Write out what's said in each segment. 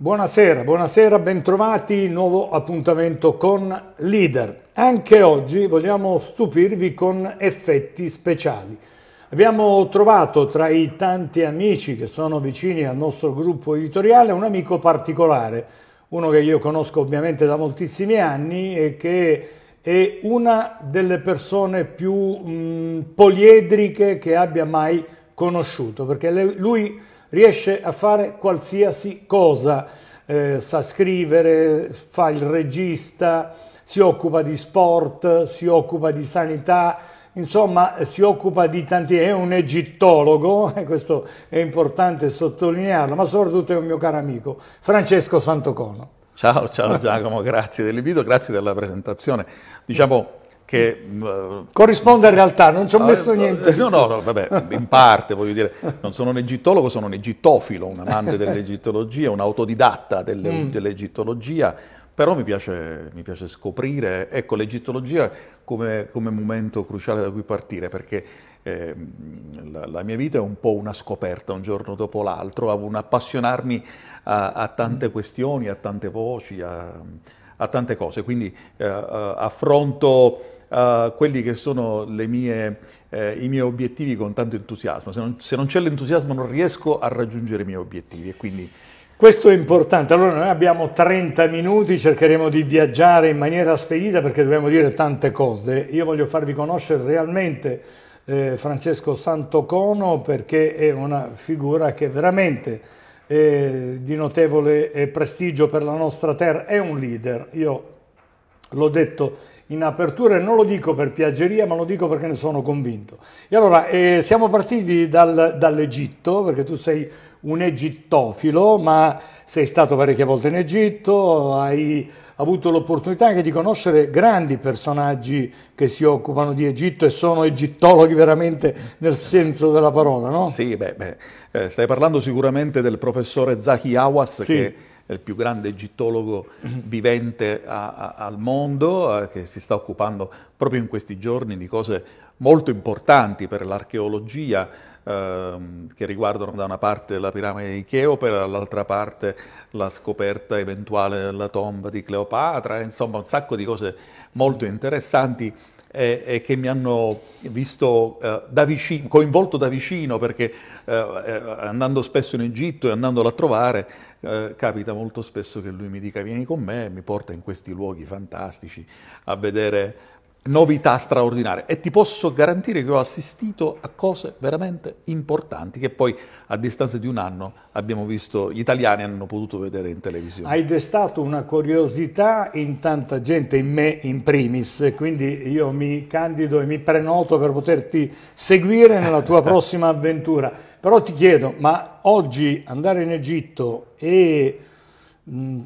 Buonasera, buonasera, bentrovati, nuovo appuntamento con Leader. Anche oggi vogliamo stupirvi con effetti speciali. Abbiamo trovato tra i tanti amici che sono vicini al nostro gruppo editoriale un amico particolare, uno che io conosco ovviamente da moltissimi anni e che è una delle persone più mh, poliedriche che abbia mai conosciuto, perché lui riesce a fare qualsiasi cosa, eh, sa scrivere, fa il regista, si occupa di sport, si occupa di sanità, insomma eh, si occupa di tanti, è un egittologo, e eh, questo è importante sottolinearlo, ma soprattutto è un mio caro amico, Francesco Santocono. Ciao, ciao Giacomo, grazie dell'invito, grazie della presentazione. Diciamo che... Mm. Corrisponde a realtà, non ci ho ah, messo niente. No, no, no, vabbè, in parte voglio dire, non sono un egittologo, sono un egittofilo, un amante dell'egittologia, un autodidatta delle, mm. dell'egittologia, però mi piace, mi piace scoprire, ecco, l'egittologia come, come, momento cruciale da cui partire, perché eh, la, la, mia vita è un po' una scoperta, un giorno dopo l'altro, un appassionarmi a, a tante mm. questioni, a tante voci, a, a tante cose, quindi eh, eh affronto eh, quelli che sono mie, eh, i miei obiettivi con tanto entusiasmo. Se non, se non c'è l'entusiasmo non riesco a raggiungere i miei obiettivi e quindi... Questo è importante, allora noi abbiamo 30 minuti, cercheremo di viaggiare in maniera spedita perché dobbiamo dire tante cose. Io voglio farvi conoscere realmente eh, Francesco Santocono perché è una figura che veramente eh, di notevole eh, prestigio per la nostra terra, è un leader. Io l'ho detto in apertura e non lo dico per piaggeria ma lo dico perché ne sono convinto. E allora eh, siamo partiti dal, dall'Egitto perché tu sei un egittofilo ma sei stato parecchie volte in Egitto, hai avuto l'opportunità anche di conoscere grandi personaggi che si occupano di Egitto e sono egittologhi veramente nel senso della parola, no? Sì, beh, beh, eh, stai parlando sicuramente del professore Zahi Awas sì. che è il più grande egittologo vivente a, a, al mondo, eh, che si sta occupando proprio in questi giorni di cose molto importanti per l'archeologia, ehm, che riguardano da una parte la piramide di Cheope, dall'altra parte la scoperta eventuale della tomba di Cleopatra, insomma un sacco di cose molto interessanti e, eh, che mi hanno visto eh, da vicino, coinvolto da vicino perché eh, eh, andando spesso in Egitto e andandolo a trovare eh, capita molto spesso che lui mi dica vieni con me, mi porta in questi luoghi fantastici a vedere novità straordinarie e ti posso garantire che ho assistito a cose veramente importanti che poi a distanza di un anno abbiamo visto, gli italiani hanno potuto vedere in televisione. Hai destato una curiosità in tanta gente, in me in primis, quindi io mi candido e mi prenoto per poterti seguire nella tua prossima avventura. Però ti chiedo, ma oggi andare in Egitto e mm,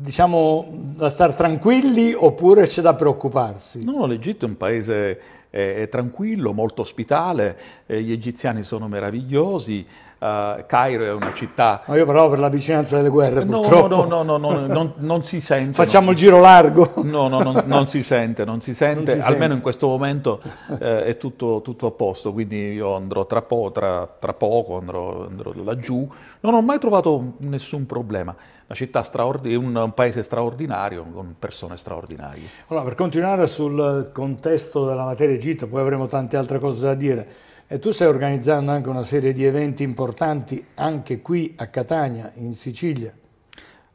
diciamo da star tranquilli oppure c'è da preoccuparsi? No, l'Egitto è un paese eh, tranquillo, molto ospitale, eh, gli egiziani sono meravigliosi, eh, Cairo è una città... Ma io però per la vicinanza delle guerre, no, purtroppo. No, no, no, no, no non, non, si sente. Facciamo non... il giro largo. No, no, non, non si sente, non si sente, si almeno sente. in questo momento eh, è tutto, tutto, a posto, quindi io andrò tra, po', tra, tra poco, andrò, andrò laggiù. Non ho mai trovato nessun problema una città straordinaria, un, un paese straordinario con persone straordinarie. Allora, per continuare sul contesto della materia Egitto, poi avremo tante altre cose da dire. E tu stai organizzando anche una serie di eventi importanti anche qui a Catania, in Sicilia.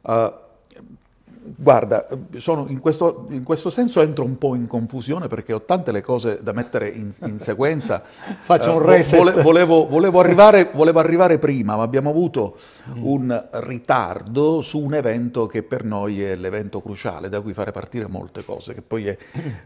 Uh, Guarda, in questo, in, questo, senso entro un po' in confusione perché ho tante le cose da mettere in, in sequenza. Faccio un eh, reset. Vole, volevo, volevo, arrivare, volevo, arrivare, prima, ma abbiamo avuto un ritardo su un evento che per noi è l'evento cruciale, da cui fare partire molte cose, che poi è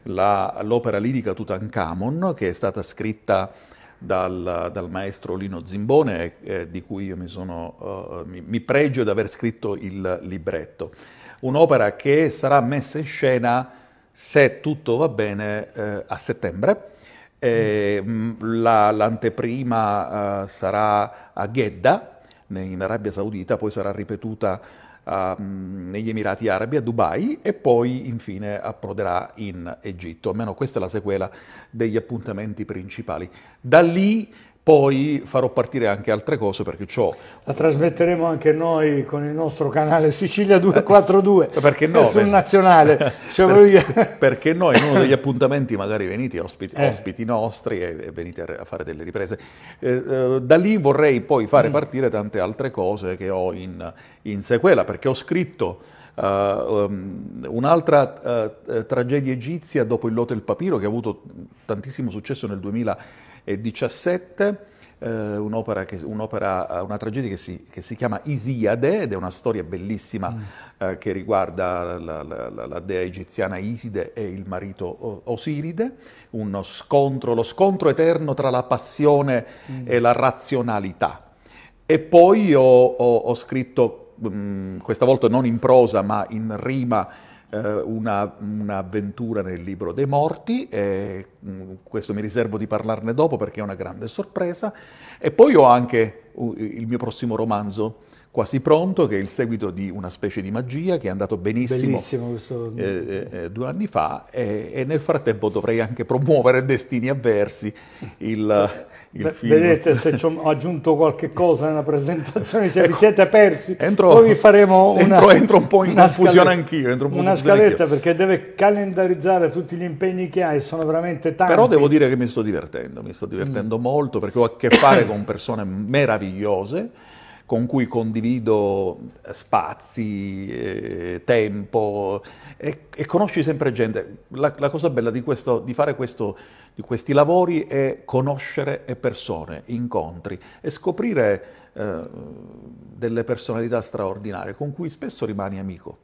la, l'opera lirica Tutankhamon, che è stata scritta dal, dal, maestro Lino Zimbone, eh, di cui io mi, sono, uh, mi, mi pregio di aver scritto il libretto un'opera che sarà messa in scena, se tutto va bene, eh, a settembre. Eh, la, l'anteprima eh, sarà a Ghedda, in Arabia Saudita, poi sarà ripetuta mm, negli Emirati Arabi, a Dubai e poi infine approderà in Egitto. Almeno questa è la sequela degli appuntamenti principali. Da lì poi farò partire anche altre cose perché ciò... La trasmetteremo anche noi con il nostro canale Sicilia 242 perché no, sul nazionale. Cioè perché, perché no, in uno degli appuntamenti magari venite ospiti, eh. ospiti nostri e, venite a fare delle riprese. Eh, eh, da lì vorrei poi fare mm. partire tante altre cose che ho in, in sequela perché ho scritto... Uh, um, un'altra uh, tragedia egizia dopo il Loto e il Papiro che ha avuto tantissimo successo nel 2000 e 17, eh, un'opera, che, un'opera, eh, una tragedia che si, che si, chiama Isiade ed è una storia bellissima mm. eh, che riguarda la, la, la, la, dea egiziana Iside e il marito Osiride, uno scontro, lo scontro eterno tra la passione mm. e la razionalità. E poi ho, ho, ho scritto, mh, mm, questa volta non in prosa ma in rima, eh, una, un'avventura nel libro dei morti, e, mm, questo mi riservo di parlarne dopo perché è una grande sorpresa, e poi ho anche uh, il mio prossimo romanzo quasi pronto, che è il seguito di una specie di magia che è andato benissimo questo... eh, eh, due anni fa e, e, nel frattempo dovrei anche promuovere Destini Avversi, il, il film. Vedete se ho aggiunto qualche cosa nella presentazione, se ecco, vi siete persi, entro, poi vi faremo una, entro, entro un po' in confusione anch'io. Un una scaletta anch'io. perché deve calendarizzare tutti gli impegni che ha e sono veramente tanti. Però devo dire che mi sto divertendo, mi sto divertendo mm. molto perché ho a che fare con persone meravigliose con cui condivido eh, spazi, eh, tempo e, e, conosci sempre gente. La, la cosa bella di, questo, di fare questo di questi lavori è conoscere persone, incontri e scoprire eh, delle personalità straordinarie con cui spesso rimani amico.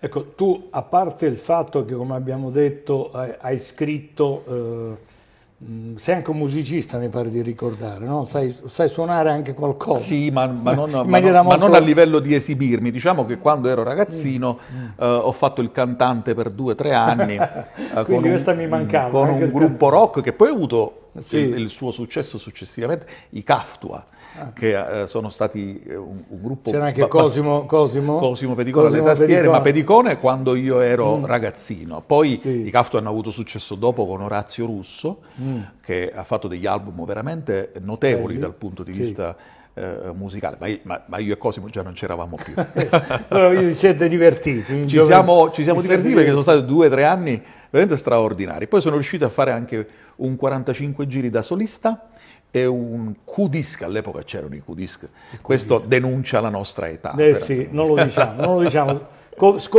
Ecco, tu a parte il fatto che come abbiamo detto hai, hai scritto... Eh Mm, sei anche un musicista, mi pare di ricordare, no? sai, sai, suonare anche qualcosa. Sì, ma, ma, non, ma, non, molto... ma, non, a livello di esibirmi. Diciamo che quando ero ragazzino mm. mm. eh, ho fatto il cantante per due o tre anni eh, con un, con eh, un gruppo rock che poi ho avuto sì. il, il, suo successo successivamente, i Caftua, ah. che eh, sono stati eh, un, un gruppo... C'era anche Cosimo, Cosimo, Cosimo Pedicone Cosimo alle tastiere, Pedicone. ma Pedicone quando io ero mm. ragazzino. Poi sì. i Caftua hanno avuto successo dopo con Orazio Russo, mm. che ha fatto degli album veramente notevoli Belli. dal punto di sì. vista eh, musicale, ma io, ma, io, e Cosimo già non c'eravamo più. allora vi siete divertiti? Ci siamo, ci siamo divertiti perché sono stati due o tre anni veramente straordinari. Poi sono riuscito a fare anche un 45 giri da solista e un Q-disc, all'epoca c'erano i Q-disc, questo denuncia la nostra età. Eh sì, non lo diciamo, non lo diciamo.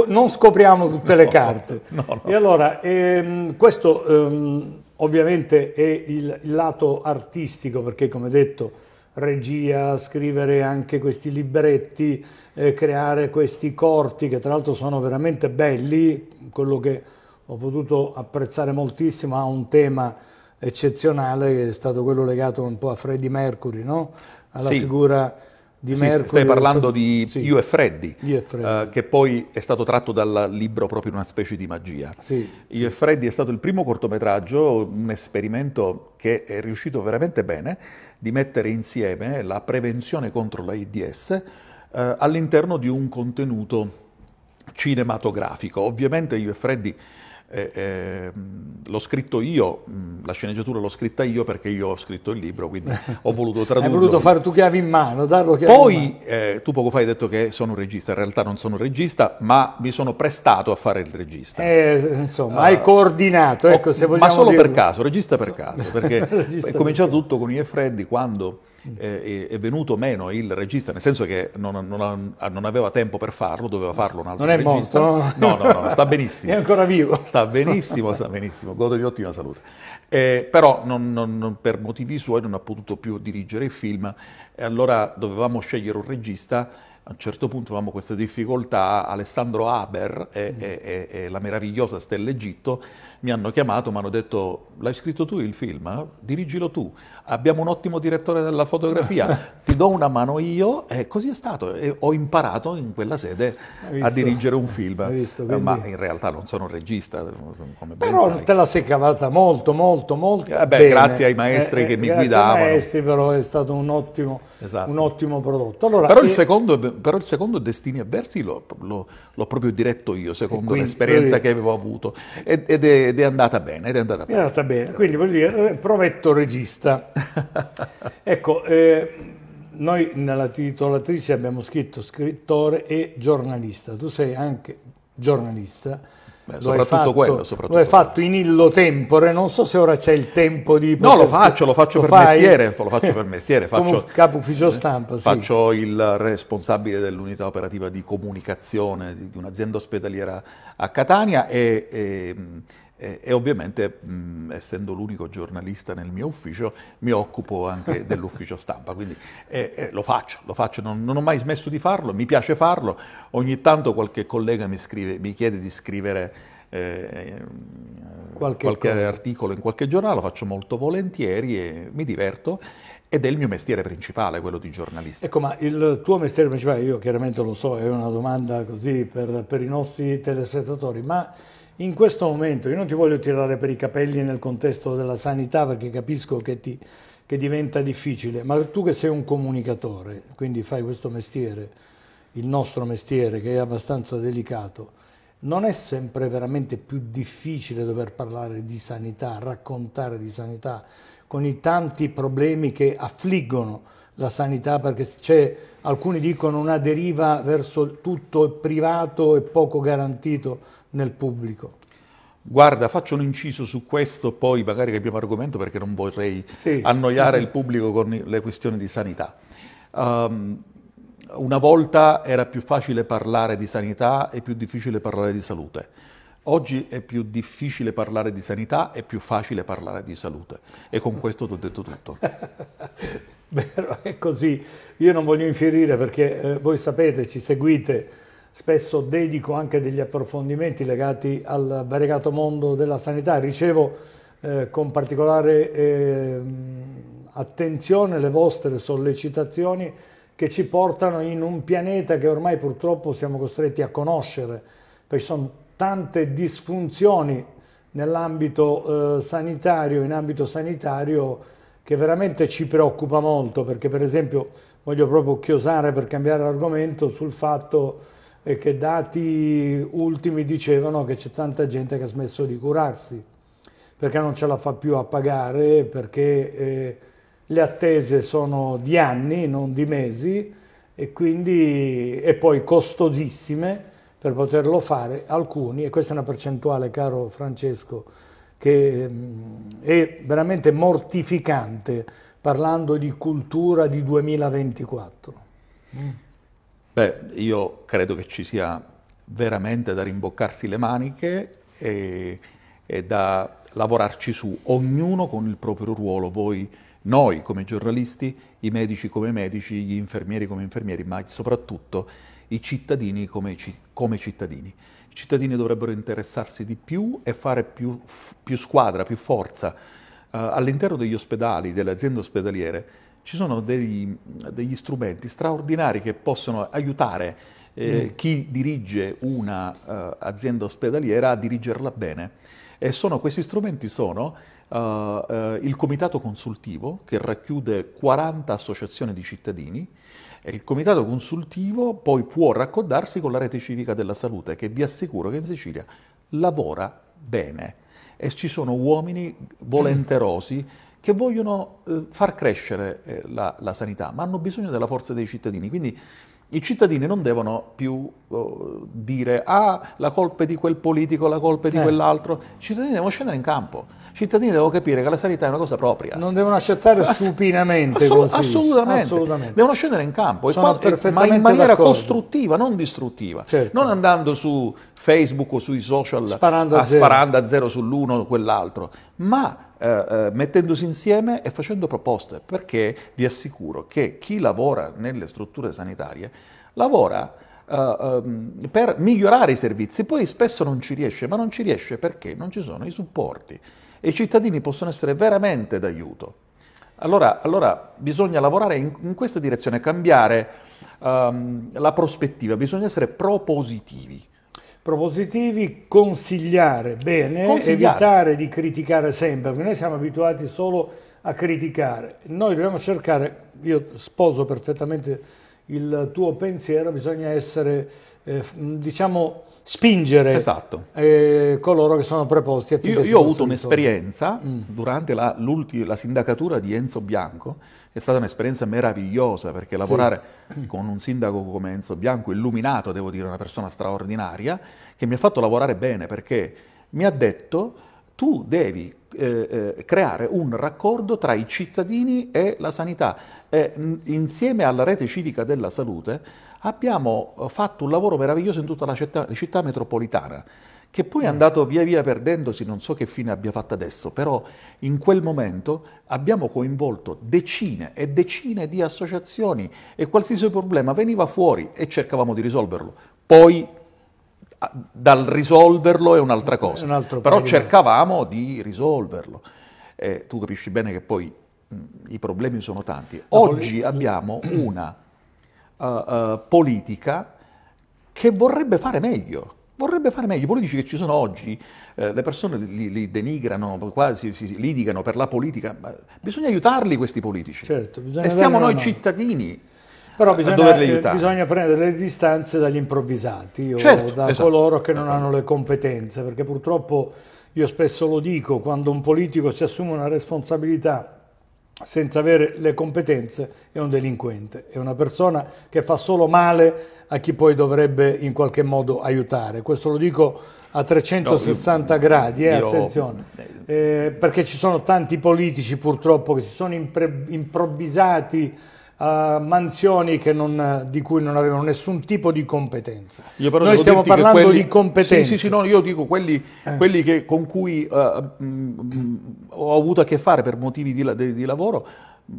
non scopriamo tutte le carte. No, no. E allora, ehm, questo ehm, ovviamente è il, il, lato artistico, perché come detto, regia, scrivere anche questi libretti, eh, creare questi corti che tra l'altro sono veramente belli, quello che ho potuto apprezzare moltissimo a un tema eccezionale che è stato quello legato un po' a Freddie Mercury, no? alla sì. figura di sì, Mercury. Stai parlando stato... di sì. Io e Freddy, Uh, eh, che poi è stato tratto dal libro proprio in una specie di magia. Sì, Io e Freddy è stato il primo cortometraggio, un esperimento che è riuscito veramente bene di mettere insieme la prevenzione contro l'AIDS uh, eh, all'interno di un contenuto cinematografico. Ovviamente Io e Freddy eh, ehm, l'ho scritto io, mm, la sceneggiatura l'ho scritta io perché io ho scritto il libro, quindi ho voluto tradurre. Hai voluto fare tu chiavi in mano, darlo chiavi Poi, eh, tu poco fa hai detto che sono un regista, in realtà non sono un regista, ma mi sono prestato a fare il regista. Eh, insomma, uh, hai ah. coordinato, oh, ecco, ho, se vogliamo Ma solo dirlo. per caso, regista per caso, perché è cominciato tutto con I e Freddi quando eh, è venuto meno il regista, nel senso che non, non, non aveva tempo per farlo, doveva farlo un altro non regista. Non è morto? No, no, no, sta benissimo. è ancora vivo. Sta benissimo, sta benissimo, gode di ottima salute. Eh, però non, per motivi suoi non ha potuto più dirigere il film e allora dovevamo scegliere un regista a un certo punto avevamo questa difficoltà, Alessandro Haber e, mm. e, e, e la meravigliosa Stella Egitto mi hanno chiamato, mi hanno detto l'hai scritto tu il film, eh? dirigilo tu, abbiamo un ottimo direttore della fotografia, ti do una mano io e così è stato. E ho imparato in quella sede a dirigere un film, visto, eh, quindi... ma in realtà non sono un regista. però sai. te la sei cavata molto, molto, molto. Eh beh, grazie ai maestri eh, eh che mi guidavano. Grazie Ai maestri però è stato un ottimo, esatto. un ottimo prodotto. Allora, però, il secondo, però, il secondo, Destini avversi l'ho, l'ho, l'ho proprio diretto io, secondo quindi, l'esperienza che avevo avuto. Ed, ed è ed è andata bene. Ed è andata bene. È andata bene. quindi vuol dire, eh, provetto regista. ecco, eh, noi nella titolatrice abbiamo scritto scrittore e giornalista, tu sei anche giornalista. Beh, soprattutto fatto, quello, soprattutto Lo hai quello. fatto in illo tempore, non so se ora c'è il tempo di... No, lo faccio, lo faccio, lo, mestiere, lo faccio per mestiere, faccio Come capo ufficio stampa, eh, sì. Faccio il responsabile dell'unità operativa di comunicazione di, un'azienda ospedaliera a Catania e, e e, e ovviamente, mh, essendo l'unico giornalista nel mio ufficio, mi occupo anche dell'ufficio stampa, quindi eh, eh, lo faccio, lo faccio. Non, non, ho mai smesso di farlo, mi piace farlo, ogni tanto qualche collega mi, scrive, mi chiede di scrivere eh, qualche, qualche articolo in qualche giornale, lo faccio molto volentieri e mi diverto ed è il mio mestiere principale, quello di giornalista. Ecco, ma il tuo mestiere principale, io chiaramente lo so, è una domanda così per, per i nostri telespettatori, ma in questo momento, io non ti voglio tirare per i capelli nel contesto della sanità perché capisco che, ti, che diventa difficile, ma tu che sei un comunicatore, quindi fai questo mestiere, il nostro mestiere che è abbastanza delicato, non è sempre veramente più difficile dover parlare di sanità, raccontare di sanità, con i tanti problemi che affliggono la sanità, perché c'è, alcuni dicono, una deriva verso tutto privato e poco garantito nel pubblico. Guarda, faccio un inciso su questo, poi magari cambiamo argomento perché non vorrei sì. annoiare il pubblico con le questioni di sanità. Um, una volta era più facile parlare di sanità e più difficile parlare di salute. Oggi è più difficile parlare di sanità, è più facile parlare di salute. E con questo ti ho detto tutto. Vero, è così. Io non voglio infierire perché eh, voi sapete, ci seguite spesso dedico anche degli approfondimenti legati al variegato mondo della sanità, ricevo eh, con particolare eh, attenzione le vostre sollecitazioni che ci portano in un pianeta che ormai purtroppo siamo costretti a conoscere, perché ci sono tante disfunzioni nell'ambito eh, sanitario, in ambito sanitario che veramente ci preoccupa molto, perché per esempio voglio proprio chiosare per cambiare argomento sul fatto e che dati ultimi dicevano che c'è tanta gente che ha smesso di curarsi perché non ce la fa più a pagare, perché eh, le attese sono di anni, non di mesi, e quindi e poi costosissime per poterlo fare alcuni, e questa è una percentuale, caro Francesco, che mh, mm, è veramente mortificante parlando di cultura di 2024. Mm. Beh, io credo che ci sia veramente da rimboccarsi le maniche e, e da lavorarci su, ognuno con il proprio ruolo, voi, noi come giornalisti, i medici come medici, gli infermieri come infermieri, ma soprattutto i cittadini come, come cittadini. I cittadini dovrebbero interessarsi di più e fare più, più squadra, più forza. Uh, all'interno degli ospedali, delle aziende ospedaliere, ci sono degli, degli strumenti straordinari che possono aiutare eh, mm. chi dirige un'azienda eh, uh, ospedaliera a dirigerla bene. E sono, questi strumenti sono uh, uh, il comitato consultivo che racchiude 40 associazioni di cittadini e il comitato consultivo poi può raccordarsi con la rete civica della salute che vi assicuro che in Sicilia lavora bene e ci sono uomini mm. volenterosi che vogliono eh, far crescere eh, la, la, sanità, ma hanno bisogno della forza dei cittadini. Quindi i cittadini non devono più oh, dire ah, la colpa è di quel politico, la colpa è di eh. quell'altro. I cittadini devono scendere in campo. I cittadini devono capire che la sanità è una cosa propria. Non devono accettare Ass- supinamente. Assolut- assolutamente. assolutamente. Devono scendere in campo, qua, ma in maniera d'accordo. costruttiva, non distruttiva. Certo. Non andando su Facebook o sui social sparando a, a zero. sparando a zero sull'uno o quell'altro, ma eh, eh, mettendosi insieme e facendo proposte, perché vi assicuro che chi lavora nelle strutture sanitarie lavora eh, ehm, per migliorare i servizi, poi spesso non ci riesce, ma non ci riesce perché non ci sono i supporti e i cittadini possono essere veramente d'aiuto. Allora, allora, bisogna lavorare in, in questa direzione, cambiare um, la prospettiva, bisogna essere propositivi propositivi, consigliare bene, consigliare. evitare di criticare sempre, perché noi siamo abituati solo a criticare. Noi dobbiamo cercare, io sposo perfettamente il tuo pensiero, bisogna essere, eh, mm, diciamo, spingere esatto. eh, coloro che sono preposti a Io, io ho avuto un'esperienza mm. durante la, la sindacatura di Enzo Bianco, è stata un'esperienza meravigliosa perché lavorare sì. con un sindaco come Enzo Bianco, illuminato, devo dire, una persona straordinaria, che mi ha fatto lavorare bene perché mi ha detto tu devi eh, eh creare un raccordo tra i cittadini e la sanità. Eh, insieme alla rete civica della salute abbiamo eh, fatto un lavoro meraviglioso in tutta la città, la città metropolitana che poi è mm. andato via via perdendosi, non so che fine abbia fatto adesso, però in quel momento abbiamo coinvolto decine e decine di associazioni e qualsiasi problema veniva fuori e cercavamo di risolverlo. Poi dal risolverlo è un'altra cosa, è un però cercavamo di risolverlo. E eh, tu capisci bene che poi mh, mm, i problemi sono tanti. Oggi abbiamo una uh, uh, politica che vorrebbe fare meglio vorrebbe fare meglio. I politici che ci sono oggi, eh, le persone li, li, denigrano, quasi si litigano per la politica, ma bisogna aiutarli questi politici. Certo, e siamo noi no. cittadini. Però bisogna, eh, bisogna, prendere le distanze dagli improvvisati o certo, da esatto. coloro che non hanno le competenze, perché purtroppo io spesso lo dico, quando un politico si assume una responsabilità senza avere le competenze è un delinquente, è una persona che fa solo male a chi poi dovrebbe in qualche modo aiutare. Questo lo dico a 360 no, io, gradi, eh, io, attenzione, eh, perché ci sono tanti politici purtroppo che si sono improvvisati uh, mansioni non, di cui non avevano nessun tipo di competenza. Io però Noi stiamo parlando quelli, di competenze. Sì, sì, sì, no, io dico quelli, eh. quelli che, con cui uh, eh, mh, mm, mh, ho avuto a che fare per motivi di, di, di lavoro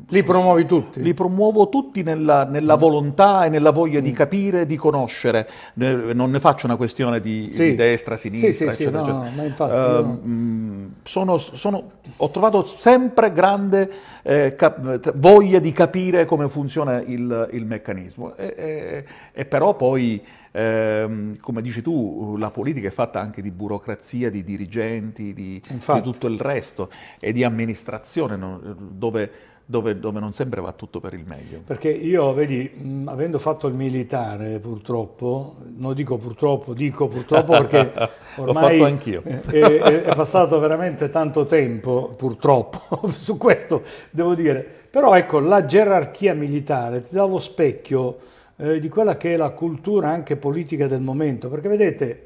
li promuovi tutti? Li promuovo tutti nella, nella mm. volontà e nella voglia mm. di capire, di conoscere. Non ne faccio una questione di, sì. di destra, sinistra, sì, sì, eccetera, no, eccetera. Infatti, uh, no. Mm, sono, sono, ho trovato sempre grande eh, cap- voglia di capire come funziona il, il meccanismo. E, e, e, però poi, eh, come dici tu, la politica è fatta anche di burocrazia, di dirigenti, di, di tutto il resto e di amministrazione, no? dove dove, dove, non sempre va tutto per il meglio. Perché io, vedi, mh, mm, avendo fatto il militare purtroppo, non dico purtroppo, dico purtroppo perché ormai eh, è, è, è, passato veramente tanto tempo, purtroppo, su questo devo dire. Però ecco, la gerarchia militare ti dà lo specchio eh, di quella che è la cultura anche politica del momento, perché vedete...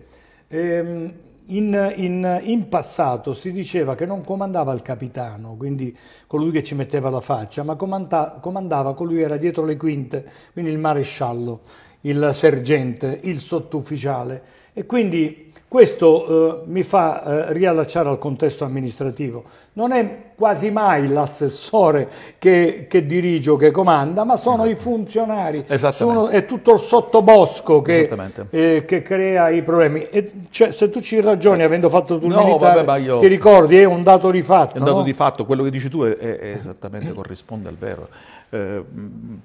Ehm, in, in, in, passato si diceva che non comandava il capitano, quindi colui che ci metteva la faccia, ma comanda, comandava colui che era dietro le quinte, quindi il maresciallo, il sergente, il sottufficiale. E quindi questo eh, mi fa eh, riallacciare al contesto amministrativo. Non è quasi mai l'assessore che, che dirige o che comanda, ma sono i esatto. funzionari, sono, è tutto il sottobosco che, eh, che crea i problemi. Cioè, se tu ci ragioni, avendo fatto tu il no, militare, io... ti ricordi, è un dato di fatto. È un dato no? di fatto, quello che dici tu è, è esattamente corrisponde al vero. Eh,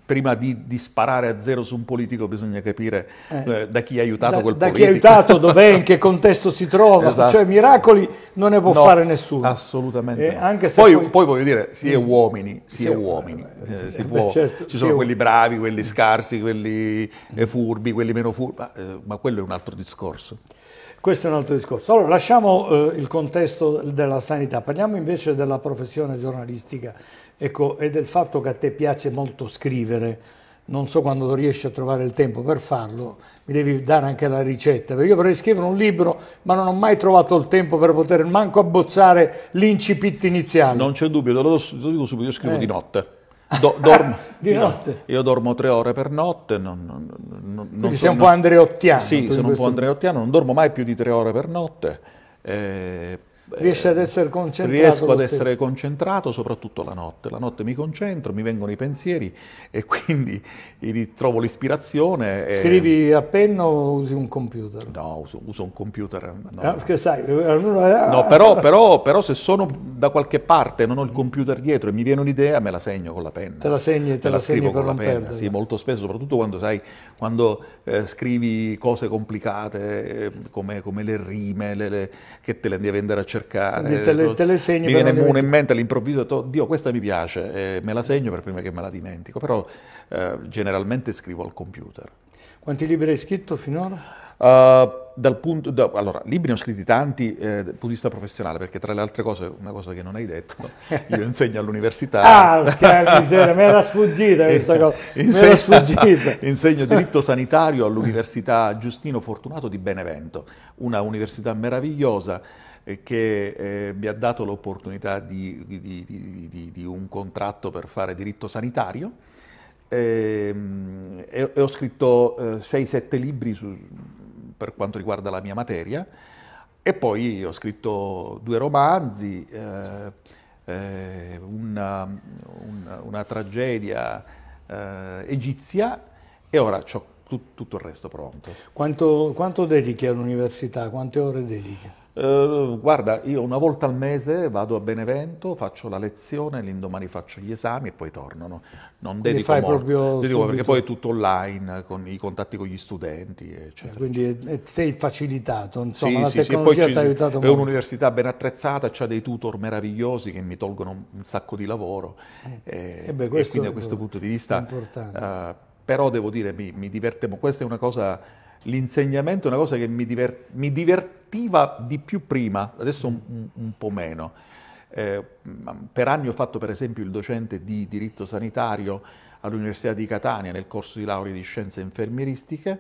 prima di, di, sparare a zero su un politico bisogna capire eh, eh da chi è aiutato da, quel da politico. Da chi è aiutato, dov'è, in che contesto si trova, esatto. cioè miracoli non ne può no, fare nessuno. Assolutamente. No. Anche se poi, poi, poi, voglio dire, si è mm. uomini, si, si è uomini, eh, eh si può, certo, ci sono quelli bravi, quelli mm. scarsi, quelli mm. furbi, quelli meno furbi, ma, ma quello è un altro discorso. Questo è un altro discorso. Allora, lasciamo eh, il contesto della sanità, parliamo invece della professione giornalistica ecco, e del fatto che a te piace molto scrivere, non so quando riesci a trovare il tempo per farlo, mi devi dare anche la ricetta, perché io vorrei scrivere un libro, ma non ho mai trovato il tempo per poter manco abbozzare l'incipit iniziale. Non c'è dubbio, te lo, dico subito, io scrivo eh. di notte. Do, dormo, di notte? No, io dormo tre ore per notte. Non, non, non, non sei un po' andreottiano. Sì, sono un po' andreottiano, non dormo mai più di tre ore per notte. Eh, Riesci ad essere concentrato? Riesco ad essere concentrato, soprattutto la notte. La notte mi concentro, mi vengono i pensieri e quindi trovo l'ispirazione. E... Scrivi a penna o usi un computer? No, uso, uso un computer. No. Ah, sai, allora... Ah. no, però, però, però, se sono da qualche parte, non ho il computer dietro e mi viene un'idea, me la segno con la penna. Te la segni e te, te, la, scrivo con la penna. Sì, molto spesso, soprattutto quando, sai, quando eh, scrivi cose complicate eh, come, come, le rime, le, le, che te le devi andare a cercare cercare. Te le, te le segni, mi viene una in mente all'improvviso, Dio, questa mi piace, eh, me la segno per prima che me la dimentico, però eh, generalmente scrivo al computer. Quanti libri hai scritto finora? Uh, dal punto, da, allora, libri ne ho scritti tanti eh, dal punto di vista professionale, perché tra le altre cose, una cosa che non hai detto, io insegno all'università. ah, che miseria, mi era sfuggita questa cosa. Insegno, sfuggita. insegno diritto sanitario all'Università Giustino Fortunato di Benevento, una università meravigliosa che eh, mi ha dato l'opportunità di, di, di, di, un contratto per fare diritto sanitario e, ehm, e, e ho scritto eh, 6-7 libri su, per quanto riguarda la mia materia e poi ho scritto due romanzi, eh, eh una, una, una, tragedia eh, egizia e ora ho tutto il resto pronto. Quanto, quanto dedichi all'università? Quante ore dedichi? Eh, guarda, io una volta al mese vado a Benevento, faccio la lezione, l'indomani faccio gli esami e poi torno. No? Non quindi dedico fai proprio dedico perché poi è tutto online, con i contatti con gli studenti, cioè, eccetera. Quindi sei facilitato, insomma, sì, la sì, tecnologia sì, ti ha aiutato molto. È un'università ben attrezzata, ha dei tutor meravigliosi che mi tolgono un sacco di lavoro eh, eh e, beh, e, quindi da questo punto di vista... Uh, però devo dire, mi, mi diverte, questa è una cosa l'insegnamento è una cosa che mi, divert- mi divertiva di più prima, adesso un, mm. un, un po' meno. Eh, per anni ho fatto per esempio il docente di diritto sanitario all'Università di Catania nel corso di laurea di scienze infermieristiche,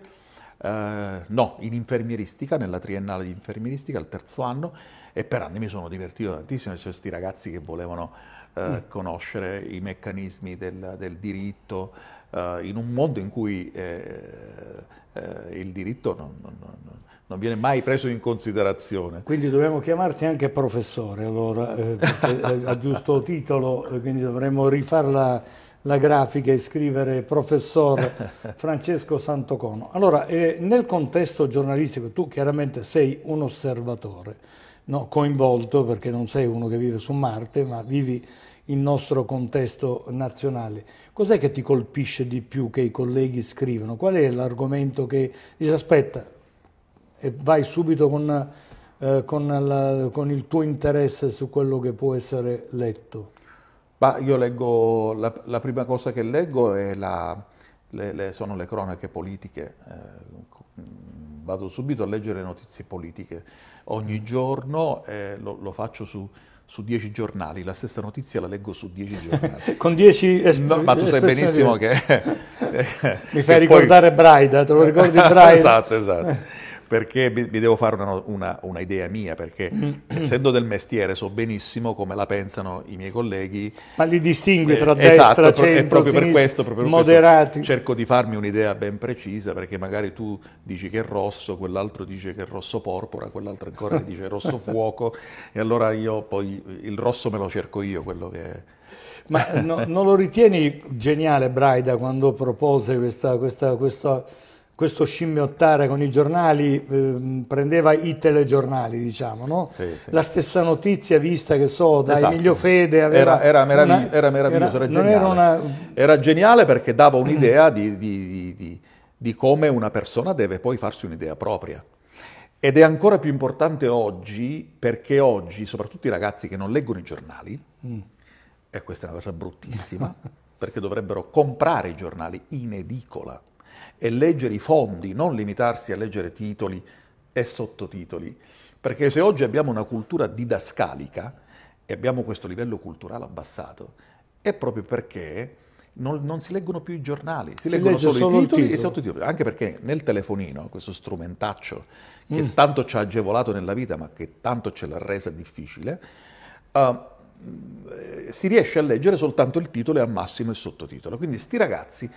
eh, no, in infermieristica, nella triennale di infermieristica, al terzo anno, e per anni mi sono divertito tantissimo, c'erano questi ragazzi che volevano eh, mm. conoscere i meccanismi del, del diritto eh, in un mondo in cui eh, eh, il diritto non, non, non, viene mai preso in considerazione. Quindi dobbiamo chiamarti anche professore, allora, eh, eh a giusto titolo, eh, quindi dovremmo rifare la, la grafica e scrivere professor Francesco Santocono. Allora, eh, nel contesto giornalistico tu chiaramente sei un osservatore, no? coinvolto perché non sei uno che vive su Marte, ma vivi il nostro contesto nazionale. Cos'è che ti colpisce di più che i colleghi scrivono? Qual è l'argomento che dice aspetta e vai subito con, eh, con, la, con il tuo interesse su quello che può essere letto? Ma io leggo, la, la, prima cosa che leggo la, le, le, sono le cronache politiche, eh, vado subito a leggere notizie politiche, ogni giorno eh, lo, lo, faccio su, su dieci giornali, la stessa notizia la leggo su dieci giornali. Con dieci no, Ma tu sai benissimo che... Mi fai ricordare poi... Braida, te lo ricordi Braida? esatto, esatto perché vi devo fare una, una, una idea mia, perché mm. essendo del mestiere so benissimo come la pensano i miei colleghi. Ma li distingui eh, tra eh, destra, esatto, centro, e proprio per questo, proprio per moderati. Questo, cerco di farmi un'idea ben precisa, perché magari tu dici che è rosso, quell'altro dice che è rosso porpora, quell'altro ancora dice rosso fuoco, e allora io poi il rosso me lo cerco io, quello che... È. Ma no, non lo ritieni geniale Braida quando propose questa, questa, questa questo scimmiottare con i giornali eh, prendeva i telegiornali, diciamo, no? sì, sì. La stessa notizia vista, che so, da esatto. Emilio Fede aveva... Era, era, meravigli una, era meraviglioso, era, era geniale. Una... Era, geniale perché dava un'idea mm. di, di, di, di come una persona deve poi farsi un'idea propria. Ed è ancora più importante oggi perché oggi, soprattutto i ragazzi che non leggono i giornali, mm. e questa è una cosa bruttissima, perché dovrebbero comprare i giornali in edicola e leggere i fondi, non limitarsi a leggere titoli e sottotitoli. Perché se oggi abbiamo una cultura didascalica e abbiamo questo livello culturale abbassato, è proprio perché non, non si leggono più i giornali, si, si leggono solo, solo, i titoli titolo. e i sottotitoli, anche perché nel telefonino, questo strumentaccio che mm. tanto ci ha agevolato nella vita ma che tanto ce l'ha resa difficile, uh, si riesce a leggere soltanto il titolo e al massimo il sottotitolo. Quindi sti ragazzi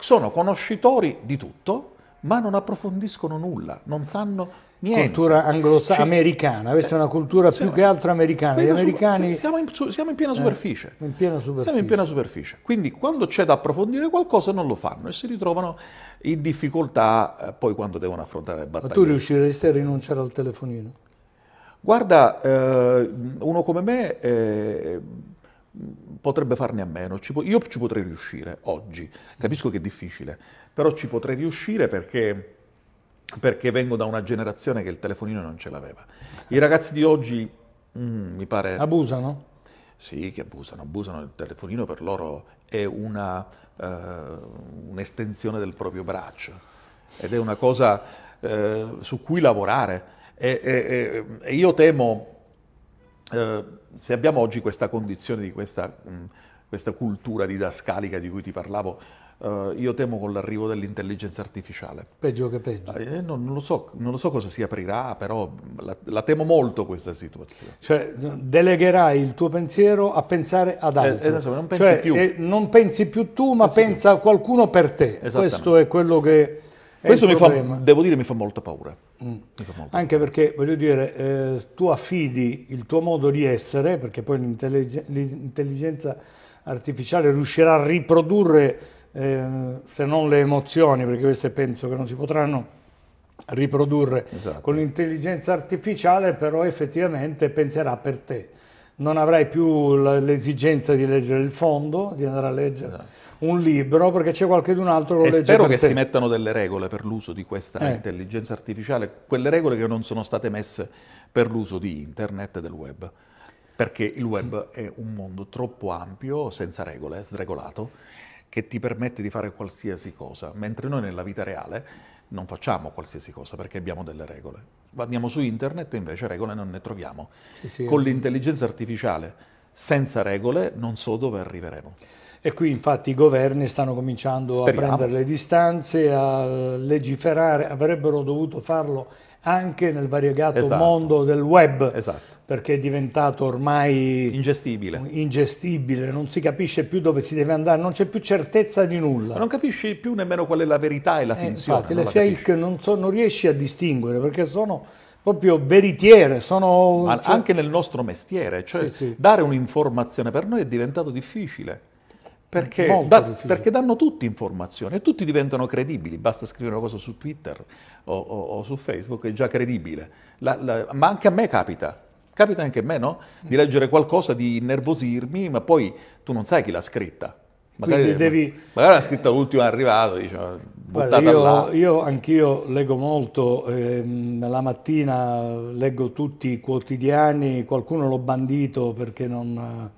sono conoscitori di tutto, ma non approfondiscono nulla, non sanno niente. Cultura anglosassone americana questa è una cultura eh, più che altro americana. Gli americani... Siamo in, siamo in piena eh, superficie. Eh, in piena superficie. Siamo in piena superficie. Quindi quando c'è da approfondire qualcosa non lo fanno e si ritrovano in difficoltà eh, poi quando devono affrontare le battaglie. Ma tu riusciresti a rinunciare al telefonino? Guarda, eh, uno come me eh, potrebbe farne a meno, io ci potrei riuscire oggi, capisco che è difficile, però ci potrei riuscire perché, perché vengo da una generazione che il telefonino non ce l'aveva. I ragazzi di oggi, mm, mi pare... Abusano? Sì, che abusano, abusano il telefonino, per loro è una, uh, un'estensione del proprio braccio ed è una cosa uh, su cui lavorare e, e, e io temo eh, se abbiamo oggi questa condizione di questa, mh, mm, questa cultura didascalica di cui ti parlavo, Uh, io temo con l'arrivo dell'intelligenza artificiale. Peggio che peggio. Eh, eh, non, non, lo so, non, lo so, cosa si aprirà, però mm, la, la, temo molto questa situazione. Cioè, delegherai il tuo pensiero a pensare ad altri. Eh, esatto, non pensi cioè, più. Eh, non pensi più tu, ma pensa più. qualcuno per te. Questo è quello che questo mi fa, devo dire mi fa molta paura. Mm. Fa molta Anche paura. perché, voglio dire, eh, tu affidi il tuo modo di essere, perché poi l'intelligenza artificiale riuscirà a riprodurre, eh, se non le emozioni, perché queste penso che non si potranno riprodurre esatto. con l'intelligenza artificiale, però effettivamente penserà per te non avrai più l'esigenza di leggere il fondo, di andare a leggere esatto. un libro, perché c'è qualcun altro che lo e legge. Spero che te. si mettano delle regole per l'uso di questa eh. intelligenza artificiale, quelle regole che non sono state messe per l'uso di internet e del web, perché il web mm. è un mondo troppo ampio, senza regole, sregolato, che ti permette di fare qualsiasi cosa, mentre noi nella vita reale non facciamo qualsiasi cosa perché abbiamo delle regole. Andiamo su internet e invece regole non ne troviamo. Sì, sì. Con l'intelligenza artificiale senza regole non so dove arriveremo. E qui infatti i governi stanno cominciando Speriamo. a prendere le distanze, a legiferare, avrebbero dovuto farlo anche nel variegato esatto. mondo del web. Esatto perché è diventato ormai ingestibile. ingestibile. non si capisce più dove si deve andare, non c'è più certezza di nulla. Ma non capisci più nemmeno qual è la verità e la eh, finzione. infatti, non le fake non, so, non riesci a distinguere perché sono proprio veritiere, sono... Ma cioè... anche nel nostro mestiere, cioè sì, sì. dare un'informazione per noi è diventato difficile. Perché, da, perché, danno tutti informazioni e tutti diventano credibili, basta scrivere una cosa su Twitter o, o, o su Facebook, è già credibile. La, la, ma anche a me capita, Capita anche a me, no? Di leggere qualcosa, di innervosirmi, ma poi tu non sai chi l'ha scritta. Magari, devi... magari l'ha scritta l'ultimo arrivato, diciamo, Guarda, io, io, anch'io leggo molto, ehm, la mattina leggo tutti i quotidiani, qualcuno l'ho bandito perché non,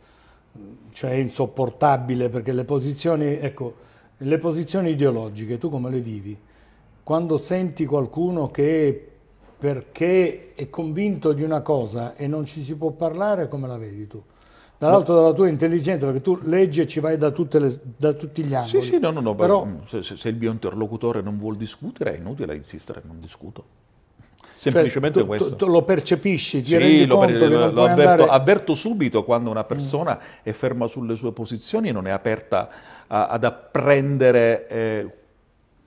cioè è insopportabile, perché le posizioni, ecco, le posizioni ideologiche, tu come le vivi? Quando senti qualcuno che perché è convinto di una cosa e non ci si può parlare come la vedi tu Dall'altro dalla tua intelligenza, perché tu leggi e ci vai da, le, da tutti gli angoli. Sì, sì, no, no, no però mm, se, se, il mio interlocutore non vuol discutere è inutile insistere, non discuto. Semplicemente cioè, tu, questo. Tu, tu lo percepisci, ti sì, rendi lo, conto per, lo, lo avverto, andare... avverto, subito quando una mm. persona mm. è ferma sulle sue posizioni e non è aperta a, ad apprendere eh,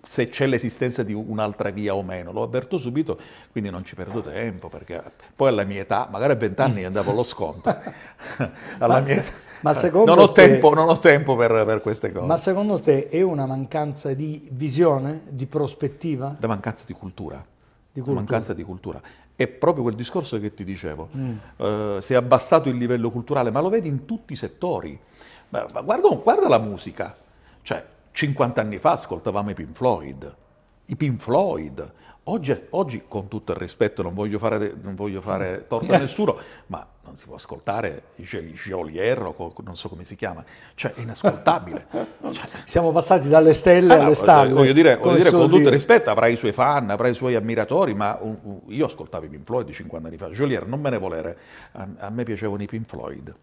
se c'è l'esistenza di un'altra via o meno. Lo avverto subito, quindi non ci perdo tempo, perché poi alla mia età, magari a vent'anni mm. andavo allo sconto. alla mia... ma secondo non, ho te... tempo, non ho tempo per, per, queste cose. Ma secondo te è una mancanza di visione, di prospettiva? La mancanza di cultura. Di cultura. mancanza di cultura. È proprio quel discorso che ti dicevo. Mm. Uh, si è abbassato il livello culturale, ma lo vedi in tutti i settori. Ma, ma guarda, guarda la musica. Cioè, 50 anni fa ascoltavamo i Pink Floyd, i Pink Floyd. Oggi, oggi con tutto il rispetto, non voglio fare, non voglio fare torto a nessuno, ma non si può ascoltare Jolier, non so come si chiama, cioè è inascoltabile. Cioè, Siamo passati dalle stelle ah, alle stalle. Voglio dire, voglio dire con tutto il rispetto, avrà i suoi fan, avrà i suoi ammiratori, ma un, io ascoltavo i Pink Floyd 50 anni fa, Jolier non me ne volere, a, a me piacevano i Pink Floyd.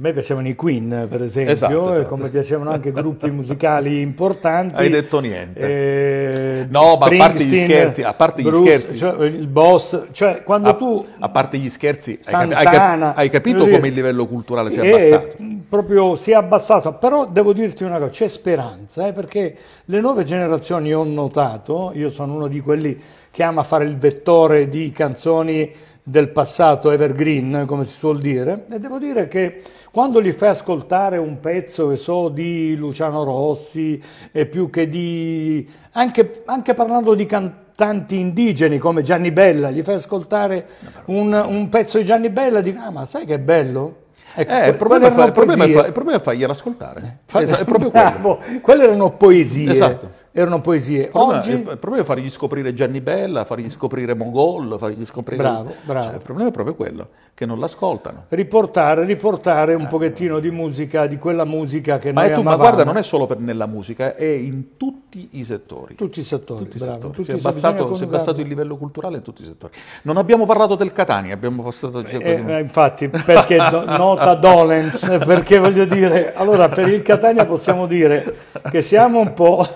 A me piacevano i Queen, per esempio, esatto, esatto. come piacevano anche gruppi musicali importanti. Hai detto niente. Eh, no, ma a parte gli scherzi, a parte gli scherzi. Cioè, il boss, cioè quando a, tu... A parte gli scherzi, Santana, hai, capito come il livello culturale si è eh, abbassato? È, proprio si è abbassato, però devo dirti una cosa, c'è speranza, eh, perché le nuove generazioni ho notato, io sono uno di quelli che ama fare il vettore di canzoni del passato evergreen, come si suol dire, e devo dire che quando gli fai ascoltare un pezzo, che so, di Luciano Rossi, e più che di... anche, anche parlando di cantanti indigeni come Gianni Bella, gli fai ascoltare un, un pezzo di Gianni Bella, dici, ah ma sai che è bello? Eh, ecco, eh, il, problema fa, il, problema fa, il, problema è fargliela ascoltare. Eh, fa, esatto, è proprio quello. quelle erano poesie. Esatto erano poesie. Il problema, Oggi... il eh, problema è fargli scoprire Gianni Bella, fargli scoprire Mongol, fargli scoprire... Bravo, cioè, bravo. Cioè, il problema è proprio quello, che non l'ascoltano. Riportare, riportare un eh. pochettino di musica, di quella musica che ma noi tu, Ma guarda, non è solo per, nella musica, è in tutti i settori. Tutti i settori, tutti bravo. Settori. Tutti si, è bastato, si, è abbassato, il livello culturale in tutti i settori. Non abbiamo parlato del Catania, abbiamo passato... Cioè, eh, eh, infatti, perché do, nota dolens, perché voglio dire... Allora, per il Catania possiamo dire che siamo un po'...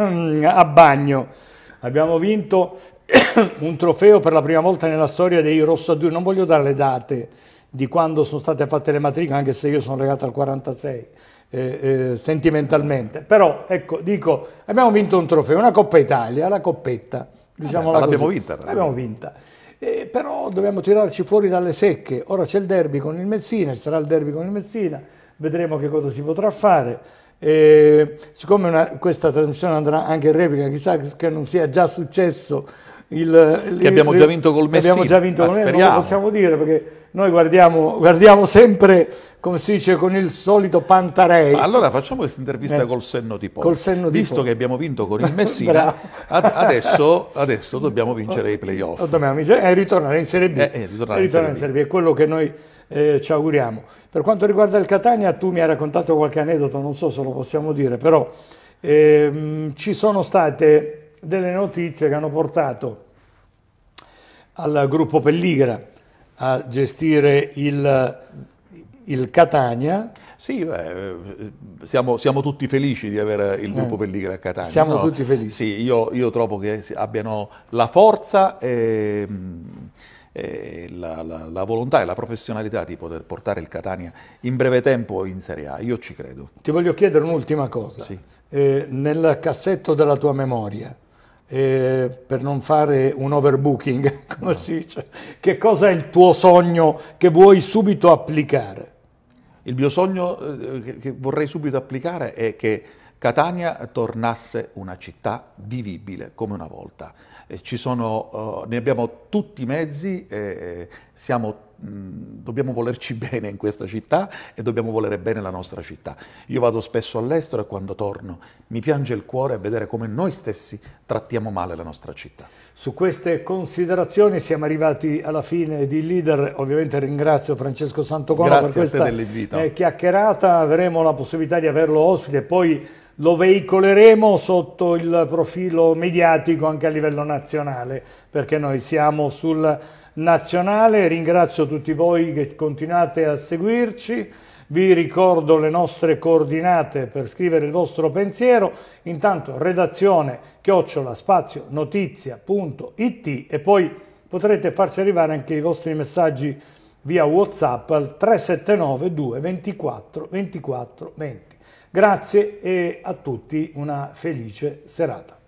a bagno. Abbiamo vinto un trofeo per la prima volta nella storia dei rossoazzurri. Non voglio dare le date di quando sono state fatte le matricole, anche se io sono legato al 46 eh, eh, sentimentalmente. Però ecco, dico, abbiamo vinto un trofeo, una Coppa Italia, la coppetta. Diciamo Vabbè, l'abbiamo vinta. L'abbiamo vinta. Eh, però dobbiamo tirarci fuori dalle secche. Ora c'è il derby con il Messina, ci sarà il derby con il Messina, vedremo che cosa si potrà fare. E, siccome una, questa trasmissione andrà anche in replica, chissà che non sia già successo il, che abbiamo il, già vinto col Messina. Abbiamo già vinto col ah, Messina, non lo possiamo dire perché noi guardiamo, guardiamo, sempre, come si dice, con il solito Pantarei. Allora facciamo questa intervista eh. col senno di poi. Visto tipo. che abbiamo vinto con il Messina, ad, adesso, adesso, dobbiamo vincere i oh, playoff. e eh, ritornare in Serie B. e eh, eh, ritornare in Serie B, è quello che noi eh, ci auguriamo. Per quanto riguarda il Catania, tu mi hai raccontato qualche aneddoto, non so se lo possiamo dire, però ehm, ci sono state delle notizie che hanno portato al gruppo Pelligra a gestire il, il Catania. Sì, beh, eh, siamo, siamo, tutti felici di avere il gruppo eh, Pelligra a Catania. Siamo no? tutti felici. Sì, io, io, trovo che abbiano la forza e, eh, la, la, la, volontà e la professionalità di poter portare il Catania in breve tempo in Serie A. Io ci credo. Ti voglio chiedere un'ultima cosa. Sì. Eh, nel cassetto della tua memoria, eh, per non fare un overbooking, come no. si dice, che cosa è il tuo sogno che vuoi subito applicare? Il mio sogno eh, che vorrei subito applicare è che Catania tornasse una città vivibile come una volta ci sono, eh, ne abbiamo tutti i mezzi, siamo mm, dobbiamo volerci bene in questa città e dobbiamo volere bene la nostra città. Io vado spesso all'estero e quando torno mi piange il cuore a vedere come noi stessi trattiamo male la nostra città. Su queste considerazioni siamo arrivati alla fine di Leader, ovviamente ringrazio Francesco Santocona Grazie per questa eh, chiacchierata, avremo la possibilità di averlo ospite poi lo veicoleremo sotto il profilo mediatico anche a livello nazionale, perché noi siamo sul nazionale. Ringrazio tutti voi che continuate a seguirci. Vi ricordo le nostre coordinate per scrivere il vostro pensiero. Intanto redazione chiocciola notizia.it e poi potrete farci arrivare anche i vostri messaggi via WhatsApp al 379 224 24 24 20. Grazie e a tutti una felice serata.